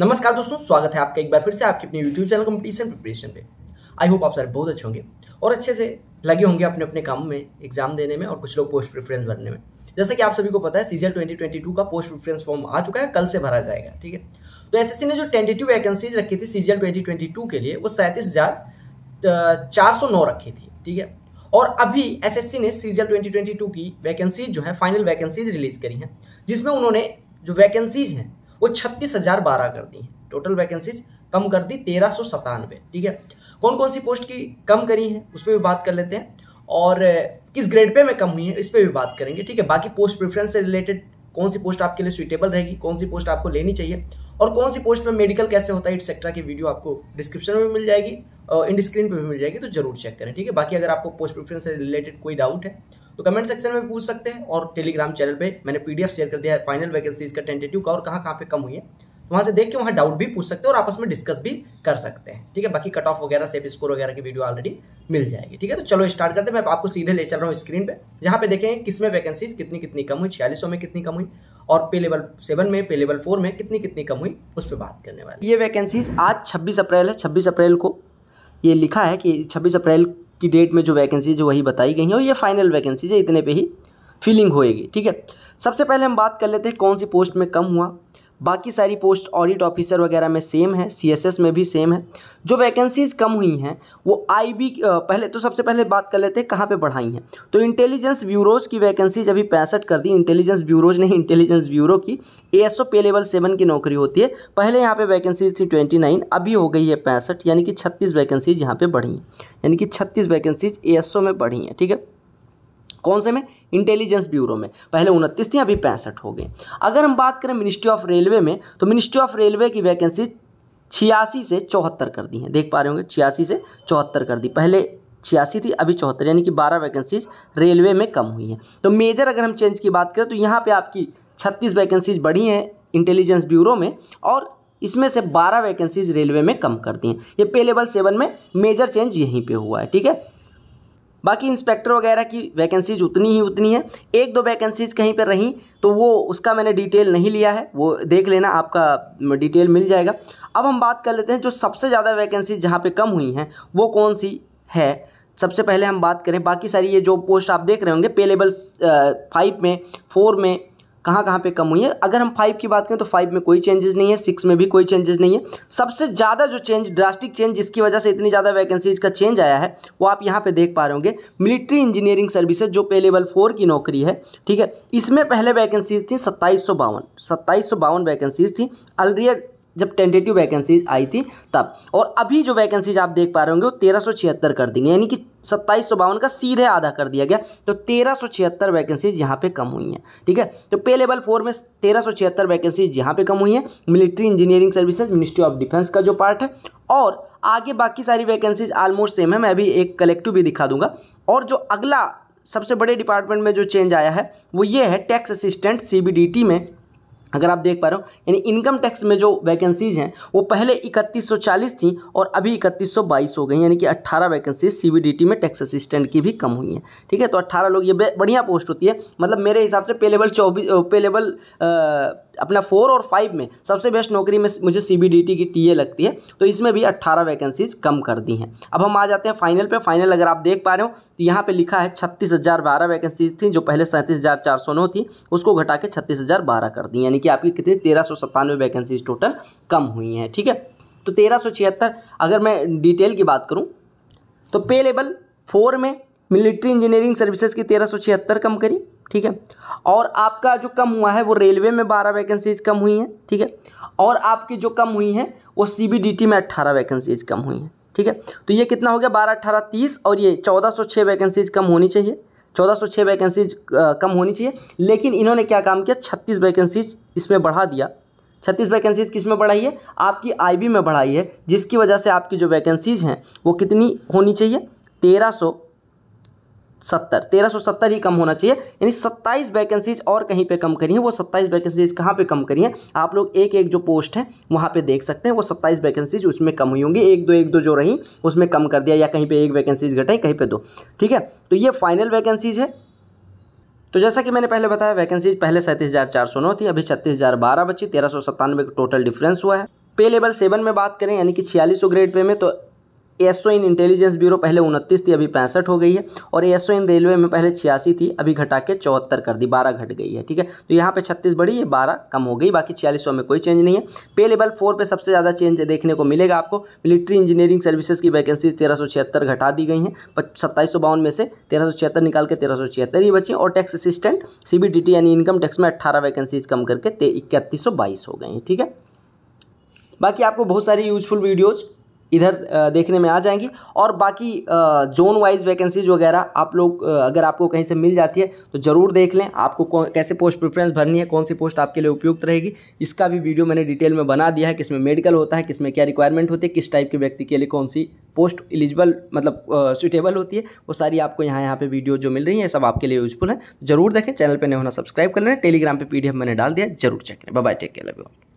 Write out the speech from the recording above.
नमस्कार दोस्तों स्वागत है आपका एक बार फिर से आपके अपने यूट्यूब चैनल कॉम्पिटिशन प्रिपरेशन पे आई होप आप सारे बहुत अच्छे होंगे और अच्छे से लगे होंगे अपने अपने कामों में एग्जाम देने में और कुछ लोग पोस्ट प्रेफरेंस भरने में जैसा कि आप सभी को पता है सीजन 2022 का पोस्ट प्रेफरेंस फॉर्म आ चुका है कल से भरा जाएगा ठीक है तो एस ने जो टेंटेटिव वैकेंसीज रखी थी सीजन ट्वेंटी के लिए वो सैंतीस रखी थी ठीक है और अभी एस ने सीजल ट्वेंटी की वैकेंसीज जो है फाइनल वैकेंसीज रिलीज करी हैं जिसमें उन्होंने जो वैकेंसीज हैं वो छत्तीस हजार बारह कर दी टोटल वैकेंसीज कम कर दी तेरह सौ सतानवे ठीक है कौन कौन सी पोस्ट की कम करी है उस पर भी बात कर लेते हैं और किस ग्रेड पे में कम हुई है इस पर भी बात करेंगे ठीक है बाकी पोस्ट प्रेफरेंस से रिलेटेड कौन सी पोस्ट आपके लिए सुइटेबल रहेगी कौन सी पोस्ट आपको लेनी चाहिए और कौन सी पोस्ट में मेडिकल कैसे होता है इट सेक्टर की वीडियो आपको डिस्क्रिप्शन में मिल जाएगी इंड स्क्रीन पर भी मिल जाएगी तो जरूर चेक करें ठीक है बाकी अगर आपको पोस्ट प्रिफ्रेंस से रिलेटेड कोई डाउट है तो कमेंट सेक्शन में पूछ सकते हैं और टेलीग्राम चैनल पे मैंने पीडीएफ शेयर कर दिया है फाइनल वैकेंसीज का टेंटेटिव का और कहाँ कहाँ पे कम हुई है तो वहाँ से देख के वहाँ डाउट भी पूछ सकते हैं और आपस में डिस्कस भी कर सकते हैं ठीक है बाकी कट ऑफ वगैरह सेफ स्कोर वगैरह की वीडियो ऑलरेडी मिल जाएगी ठीक है तो चलो स्टार्ट करते हैं मैं आपको सीधे ले चल रहा हूँ स्क्रीन पे जहाँ पे देखें किस में वैकेंसीज कितनी कितनी कम हुई छियालीस में कितनी कम हुई और पे लेवल सेवन में पे लेवल फोर में कितनी कितनी कम हुई उस पर बात करने वाले ये वैकेंसीज आज छब्बीस अप्रैल है छब्बीस अप्रैल को ये लिखा है कि छब्बीस अप्रैल की डेट में जो वैकेंसीज वही बताई गई हैं और ये फाइनल वैकेंसीज है इतने पर ही फिलिंग होएगी ठीक है सबसे पहले हम बात कर लेते हैं कौन सी पोस्ट में कम हुआ बाकी सारी पोस्ट ऑडिट ऑफिसर वगैरह में सेम है सीएसएस में भी सेम है जो वैकेंसीज़ कम हुई हैं वो आईबी पहले तो सबसे पहले बात कर लेते हैं कहाँ पे बढ़ाई हैं तो इंटेलिजेंस ब्यूरोज़ की वैकेंसीज अभी पैंसठ कर दी इंटेलिजेंस ब्यूरोज़ नहीं इंटेलिजेंस ब्यूरो की A S pay level seven की नौकरी होती है पहले यहाँ पे वैकेंसीज थी ट्वेंटी नाइन अभी हो गई है पैंसठ यानी कि छत्तीस वैकेंसीज यहाँ पर बढ़ी हैं यानी कि छत्तीस वैकेंसीज ए में बढ़ी हैं ठीक है कौन से में इंटेलिजेंस ब्यूरो में पहले उनतीस थी अभी पैंसठ हो गई अगर हम बात करें मिनिस्ट्री ऑफ रेलवे में तो मिनिस्ट्री ऑफ रेलवे की वैकेंसी छियासी से चौहत्तर कर दी हैं देख पा रहे होंगे छियासी से चौहत्तर कर दी पहले छियासी थी अभी चौहत्तर यानी कि बारह वैकेंसीज रेलवे में कम हुई हैं तो मेजर अगर हम चेंज की बात करें तो यहाँ पर आपकी छत्तीस वैकेंसीज बढ़ी हैं इंटेलिजेंस ब्यूरो में और इसमें से बारह वैकेंसीज रेलवे में कम कर दी हैं ये पे लेवल सेवन में मेजर चेंज यहीं पे हुआ है ठीक है बाकी इंस्पेक्टर वगैरह की वैकेंसीज उतनी ही उतनी है एक दो वैकेंसीज कहीं पर रहीं तो वो उसका मैंने डिटेल नहीं लिया है वो देख लेना आपका डिटेल मिल जाएगा अब हम बात कर लेते हैं जो सबसे ज़्यादा वैकेंसी जहाँ पर कम हुई हैं वो कौन सी है सबसे पहले हम बात करें बाकी सारी ये जो पोस्ट आप देख रहे होंगे पे लेवल फाइव में फोर में कहाँ कहाँ पे कम हुई है अगर हम फाइव की बात करें तो फाइव में कोई चेंजेस नहीं है सिक्स में भी कोई चेंजेस नहीं है सबसे ज़्यादा जो चेंज ड्रास्टिक चेंज जिसकी वजह से इतनी ज़्यादा वैकेंसीज का चेंज आया है वो आप यहाँ पर देख पा रहे होंगे मिलिट्री इंजीनियरिंग सर्विसेज जो पे लेवल फोर की नौकरी है ठीक है इसमें पहले वैकेंसीज थी सत्ताईस सौ बावन वैकेंसीज थी अलरिया जब टेंटेटिव वैकेंसीज आई थी तब और अभी जो वैकेंसीज आप देख पा रहे होंगे वो तेरह कर देंगे यानी कि सत्ताईस सौ बावन का सीधे आधा कर दिया गया तो तेरह सौ छिहत्तर वैकेंसीज यहाँ पे कम हुई हैं ठीक है तो पे लेवल फोर में तेरह सौ छिहत्तर वैकेंसीज यहाँ पे कम हुई हैं military engineering services ministry of defence का जो पार्ट है और आगे बाकी सारी वैकेंसीज ऑलमोस्ट सेम है मैं अभी एक कलेक्टिव भी दिखा दूंगा और जो अगला सबसे बड़े डिपार्टमेंट में जो चेंज आया है वो ये है टैक्स असिस्टेंट सी में अगर आप देख पा रहे हो यानी इनकम टैक्स में जो वैकेंसीज हैं वो पहले 3140 थी और अभी 3122 हो गई यानी कि 18 वैकेंसीज सीबीडीटी में टैक्स असिस्टेंट की भी कम हुई हैं ठीक है तो 18 लोग ये बढ़िया पोस्ट होती है मतलब मेरे हिसाब से पे लेवल चौबीस पे लेवल अपना फोर और फाइव में सबसे बेस्ट नौकरी में मुझे सी की टी लगती है तो इसमें भी अट्ठारह वैकेंसीज कम कर दी हैं अब हम आ जाते हैं फाइनल पर फाइनल अगर आप देख पा रहे हो तो यहाँ पर लिखा है छत्तीस हज़ार बारह वैकेंसीज थी जो पहले सैंतीस हज़ार चार सौ नौ थी उसको घटा के छत्तीस हज़ार बारह कर दी यानी कि आपकी कितनी तेरह सौ सत्तानवे वैकेंसीज टोटल कम हुई हैं ठीक है तो तेरह सौ छिहत्तर अगर मैं डिटेल की बात करूँ तो पे लेवल फोर में मिलिट्री इंजीनियरिंग सर्विसेज की तेरह सौ छिहत्तर कम करी ठीक है और आपका जो कम हुआ है वो रेलवे में बारह वैकेंसीज कम हुई हैं ठीक है और आपकी जो कम हुई हैं वो सी में अट्ठारह वैकेंसीज कम हुई हैं ठीक है तो ये कितना हो गया बारह अट्ठारह तीस और ये चौदह सौ छः वैकेंसीज कम होनी चाहिए चौदह सौ छः वैकेंसीज कम होनी चाहिए लेकिन इन्होंने क्या काम किया छत्तीस वैकेंसीज इसमें बढ़ा दिया छत्तीस वैकेंसीज किस में बढ़ाई है आपकी आई में बढ़ाई है जिसकी वजह से आपकी जो वैकेंसीज हैं वो कितनी होनी चाहिए तेरह सौ सत्तर तेरह सौ सत्तर ही कम होना चाहिए यानी सत्ताईस वैकेंसीज और कहीं पे कम करी हैं वो सत्ताईस वैकेंसीज कहाँ पे कम करी हैं आप लोग एक एक जो पोस्ट है वहाँ पे देख सकते हैं वो सत्ताईस वैकेंसीज उसमें कम हुई होंगी एक दो एक दो जो रही उसमें कम कर दिया या कहीं पे एक वैकेंसीज घटाई कहीं पे दो ठीक है तो ये फाइनल वैकेंसीज है तो जैसा कि मैंने पहले बताया वैकेंसीज पहले सैंतीस हज़ार चार सौ नौ थी अभी छत्तीस हज़ार बारह बची तेरह सौ सत्तानवे का टोटल डिफरेंस हुआ है पे लेवल सेवन में बात करें यानी कि छियालीस सौ ग्रेड पे में तो एसओ इन इंटेलिजेंस ब्यूरो पहले उनतीस थी अभी पैंसठ हो गई है और एसओ इन रेलवे में पहले छियासी थी अभी घटा के चौहत्तर कर दी बारह घट गई है ठीक है तो यहाँ पे छत्तीस बढ़ी है बारह कम हो गई बाकी छियालीस में कोई चेंज नहीं है पे लेवल फोर पे सबसे ज़्यादा चेंज देखने को मिलेगा आपको मिलिट्री इंजीनियरिंग सर्विसेज की वैकेंसी तेरह घटा दी गई हैं सत्ताईस में से तेरह निकाल के तेरह ही बची और टैक्स असिस्टेंट सी यानी इनकम टैक्स में अट्ठारह वैकेंसीज कम करके इक्यातीस हो गई ठीक है बाकी आपको बहुत सारी यूजफुल वीडियोज़ इधर देखने में आ जाएंगी और बाकी जोन वाइज वैकेंसीज वगैरह आप लोग अगर आपको कहीं से मिल जाती है तो ज़रूर देख लें आपको कैसे पोस्ट प्रेफरेंस भरनी है कौन सी पोस्ट आपके लिए उपयुक्त रहेगी इसका भी वीडियो मैंने डिटेल में बना दिया है किसमें मेडिकल होता है किसमें क्या रिक्वायरमेंट होती है किस टाइप के व्यक्ति के लिए कौन सी पोस्ट एलिजिबल मतलब सुटेबल होती है वो सारी आपको यहाँ यहाँ पे वीडियो जो मिल रही है सब आपके लिए यूजफुल है जरूर देखें चैनल पर नहीं होना सब्सक्राइब कर लेना टेलीग्राम पर पी मैंने डाल दिया जरूर चेक करें बाय टेक केयर लगे